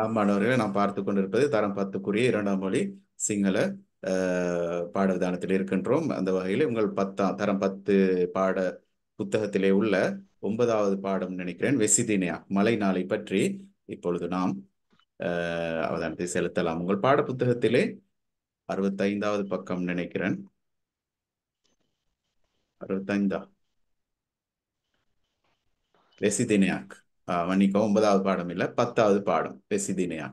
ஆமானவர்களை நாம் பார்த்து கொண்டிருப்பது தரம் பத்துக்குரிய இரண்டாம் மொழி சிங்கள பாடவிதானத்தில் இருக்கின்றோம் அந்த வகையில் உங்கள் பத்தாம் தரம் பத்து பாட புத்தகத்திலே உள்ள ஒன்பதாவது பாடம் நினைக்கிறேன் வெசிதினியா மலை நாளை பற்றி இப்பொழுது நாம் அவதானத்தை செலுத்தலாம் உங்கள் பாட புத்தகத்திலே அறுபத்தைந்தாவது பக்கம் நினைக்கிறேன் அறுபத்தைந்தா வெசிதினியாக் மன்னிக்கவும் ஒன்பதாவது பாடம் இல்லை பத்தாவது பாடம் பெசிதினியா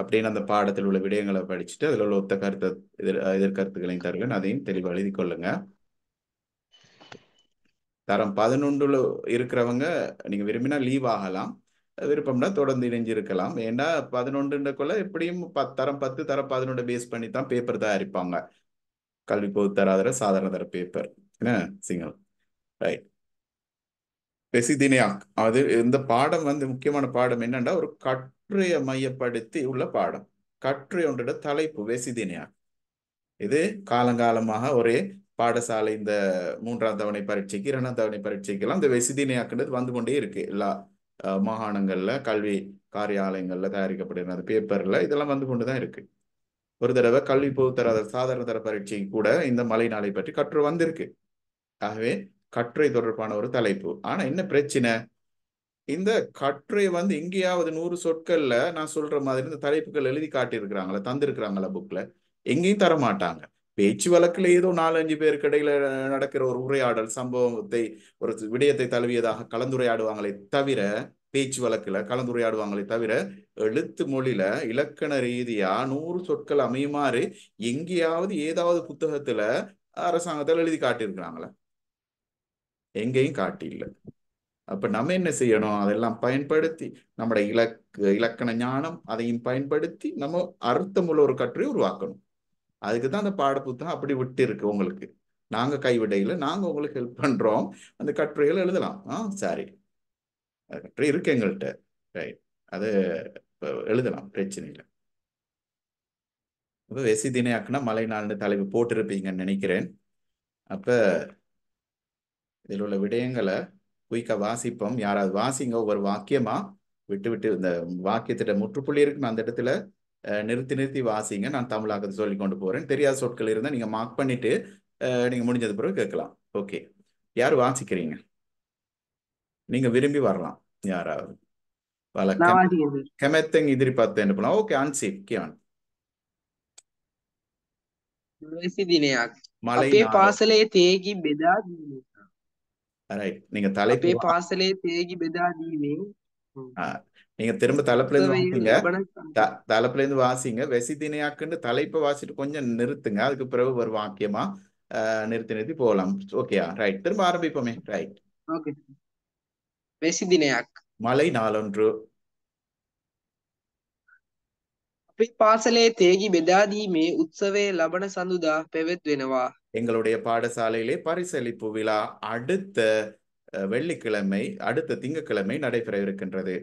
அப்படின்னு அந்த பாடத்தில் உள்ள விடயங்களை படிச்சுட்டு அதில் உள்ள ஒத்த கருத்து எதிர் எதிர்கருத்துக்களையும் தருகன் அதையும் தெளிவாக எழுதி கொள்ளுங்க தரம் பதினொன்றுல இருக்கிறவங்க நீங்கள் விரும்பினா லீவ் ஆகலாம் விருப்பம்னா தொடர்ந்து இணைஞ்சு இருக்கலாம் ஏன்னா பதினொன்றுன்றக்குள்ள எப்படியும் பத் தரம் பத்து தரம் பதினொன்று பேஸ் பண்ணி தான் பேப்பர் தயாரிப்பாங்க கல்வி பொது தராதர சாதாரண தர பேப்பர் என்ன சிங்கம் ரைட் பெசிதினியாக் அது இந்த பாடம் வந்து முக்கியமான பாடம் என்னன்னா ஒரு கற்றையை மையப்படுத்தி உள்ள பாடம் கற்றை ஒன்றோட தலைப்பு வெசிதினியாக் இது காலங்காலமாக ஒரே பாடசாலை இந்த மூன்றாம் தவணை பரீட்சைக்கு இரண்டாம் தவணை பரீட்சைக்கெல்லாம் இந்த வெசிதினியாக்குன்றது வந்து கொண்டே இருக்கு எல்லா மாகாணங்கள்ல கல்வி காரியாலயங்கள்ல தயாரிக்கப்படுகிற அந்த பேப்பர்ல இதெல்லாம் வந்து கொண்டு தான் இருக்கு ஒரு தடவை கல்வி பொதுத்தர சாதாரண தர பரீட்சைக்கு கூட இந்த மலை நாளை பற்றி கற்று வந்திருக்கு ஆகவே கட்டுரை தொடர்பான ஒரு தலைப்பு ஆனா என்ன பிரச்சனை இந்த கட்டுரை வந்து எங்கேயாவது நூறு சொற்கள்ல நான் சொல்ற மாதிரி இந்த தலைப்புகள் எழுதி காட்டியிருக்கிறாங்களா தந்திருக்கிறாங்களா புக்ல எங்கேயும் தர மாட்டாங்க பேச்சு வழக்கில் ஏதோ நாலஞ்சு பேருக்கு இடையில நடக்கிற ஒரு உரையாடல் சம்பவத்தை ஒரு விடயத்தை தழுவியதாக கலந்துரையாடுவாங்களே தவிர பேச்சு வழக்குல கலந்துரையாடுவாங்களே தவிர எழுத்து மொழியில இலக்கண ரீதியா நூறு சொற்கள் அமையுமாறு எங்கேயாவது ஏதாவது புத்தகத்துல அரசாங்கத்தில் எழுதி காட்டியிருக்கிறாங்களே எங்கேயும் காட்டி இல்லை அப்ப நம்ம என்ன செய்யணும் அதெல்லாம் பயன்படுத்தி நம்முடைய இலக்கு இலக்கண ஞானம் அதையும் பயன்படுத்தி நம்ம அர்த்தமுள்ள ஒரு கட்டுரையை உருவாக்கணும் அதுக்கு தான் அந்த பாடப்புத்தகம் அப்படி விட்டு இருக்கு உங்களுக்கு நாங்க கைவிடையில நாங்க உங்களுக்கு ஹெல்ப் பண்றோம் அந்த கட்டுரைகள் எழுதலாம் ஆ சாரி அது கட்டுரை இருக்கு எங்கள்கிட்ட ரைட் அது எழுதலாம் பிரச்சனை இல்லை இப்போ வெசி தினையாக்குனா மழை நாள்னு தலைப்பு போட்டிருப்பீங்கன்னு நினைக்கிறேன் அப்போ இதில் உள்ள விடயங்களை குயிக்காக வாசிப்போம் யாராவது வாசிங்க ஒவ்வொரு வாக்கியமாக விட்டு விட்டு இந்த வாக்கியத்திட்ட முற்றுப்புள்ளி இருக்குன்னு அந்த இடத்துல நிறுத்தி நிறுத்தி வாசிங்க நான் தமிழாக்கத்தை சொல்லி கொண்டு போகிறேன் தெரியாத சொற்கள் இருந்தால் நீங்கள் மார்க் பண்ணிவிட்டு நீங்கள் முடிஞ்சது பிறகு கேட்கலாம் ஓகே யார் வாசிக்கிறீங்க நீங்கள் விரும்பி வரலாம் யாராவது வழக்கம் பாசலே எதிரி பார்த்து என்ன ஓகே ரைட் நீங்க தலைப்பே පාසලේ තේගි බෙදා දීමෙන් நீங்க திரும்ப தலைப்புல இருந்து வாசிங்க தலைப்புல இருந்து வாசிங்க வெசி தினையாக்குன்னு தலைப்பை வாசிட்டு கொஞ்சம் நிறுத்துங்க அதுக்கு பிறகு ஒரு வாக்கியமா நிறுத்தி நிறுத்தி போகலாம் ஓகேயா ரைட் திரும்ப ஆரம்பிப்போமே ரைட் வெசி தினையாக் மலை நாளொன்று පාසලේ තේගි බෙදාදීමේ උත්සවය ලබන සඳුදා පැවැත්වෙනවා. எங்களுடைய பாடசாலையிலே பரிசளிப்பு விழா அடுத்த வெள்ளிக்கிழமை அடுத்த திங்கட்கிழமை நடைபெற இருக்கின்றது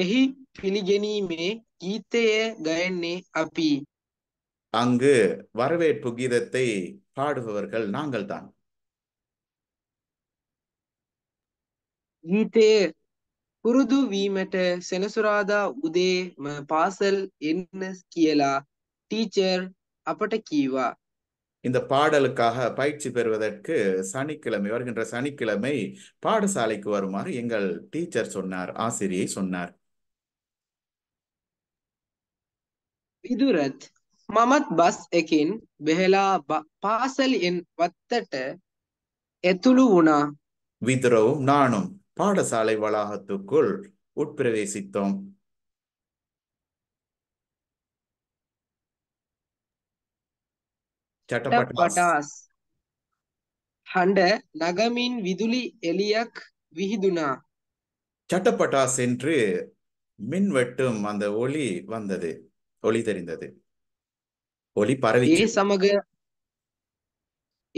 එහි පිළිගැනීමේ ගීතය ගයන්නේ අපි அங்கு வரவேற்பு கீதத்தை பாடுபவர்கள் நாங்கள்தான் கீதே පුරුදු වීමට සෙනසුරාදා උදේම පාසල් එන්න කියලා டீச்சர் අපට කීවා. இந்த பாடலுக்காக பயிற்சி பெறுவதற்கு சனிக்கிழமை வருகின்ற சனிக்கிழமை பாடசாலைக்கு வருமாறு எங்கள் டீச்சர் சொன்னார் ஆசிரியை சொன்னார் விதுரத் மமத் பஸ் எகின் பெஹலா பாசல் என் வத்தட்ட ඇතුළු உணா විදුරவும் நானும் பாடசாலை வளாகத்துக்குள் உட்பிரவேசித்தோம் ಚಟಪಟಾಸ್ ಹಂಡ விஹிதுனா சட்டப்பட்டாஸ் என்று மின்வெட்டும் அந்த ஒளி வந்தது ஒளி தெரிந்தது ஒளி பரவி ஏ சமக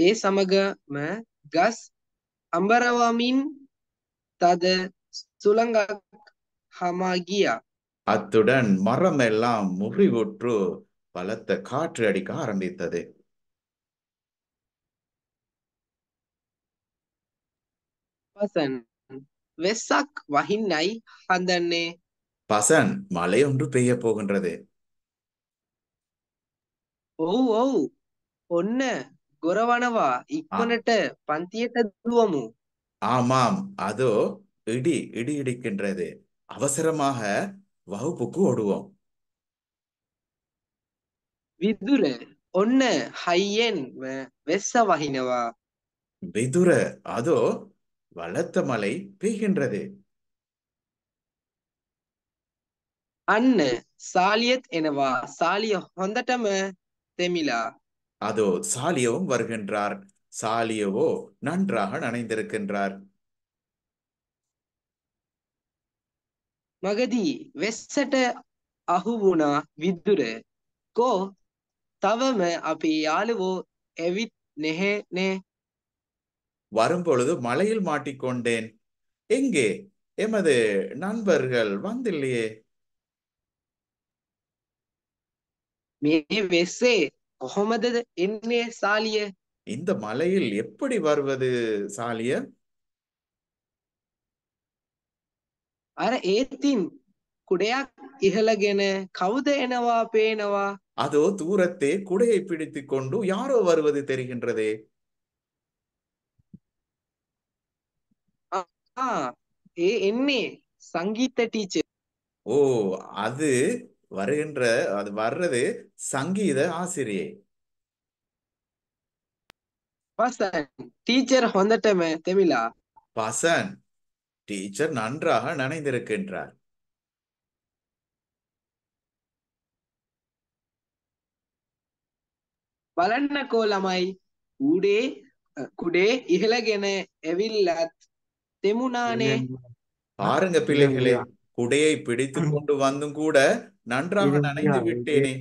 ஏ சமக ம கஸ் அம்பரவாமின் தத சுலங்க அத்துடன் மரம் எல்லாம் முறிவுற்று பலத்த காற்று அடிக்க ஆரம்பித்தது பசன் வெசாக் வஹின்னை ஹந்தன்னே பசன் மழை ஒன்று பெய்ய போகின்றது ஓ ஓ ஒன்ன ගොරවනවා ඉක්මනට பந்தியட்ட දුවමු ஆமாம் அதோ இடி இடி இடிக்கின்றது அவசரமாக வகுப்புக்கு ஓடுவோம் විදුර ඔන්න හයියෙන් වෙස්ස වහිනවා விதுர அதோ வளர்த்த மழை பெய்கின்றது අන්න சாலியத் එනවා සාලිය හොඳටම තෙමිලා அதோ சாலியவும் வருகின்றார் சாலியவோ நன்றாக நனைந்திருக்கின்றார் மகதி වෙස්සට அகுவுனா வித்துரு கோ தவம அப்பே யாழுவோ எவித் நெஹே நே வரும்பொழுது மலையில் மாட்டிக்கொண்டேன் எங்கே எமது நண்பர்கள் வந்தில்லையே மே වෙස්සේ කොහොමද என்னே சாலியே இந்த மலையில் எப்படி வருவது சாலிய අර ඒතින් කුඩයක් ඉහළගෙන කවුද அதோ தூரத்தே குடையை பிடித்துக் கொண்டு யாரோ வருவது தெரிகின்றதே ஏ என்னே சங்கீத டீச்சர் ஓ அது வருகின்ற அது வர்றது சங்கீத ஆசிரியை பசன் டீச்சர் வந்துட்டமே தெமிலா பசன் டீச்சர் நன்றாக நனைந்திருக்கின்றார் බලන්න கோலமாய் ஊடே குடே இகலகென ඉහළගෙන தெமுனானே பாருங்க பிள்ளைகளே குடையை பிடித்து கொண்டு வந்தும் கூட நன்றாக நனைந்து விட்டேனே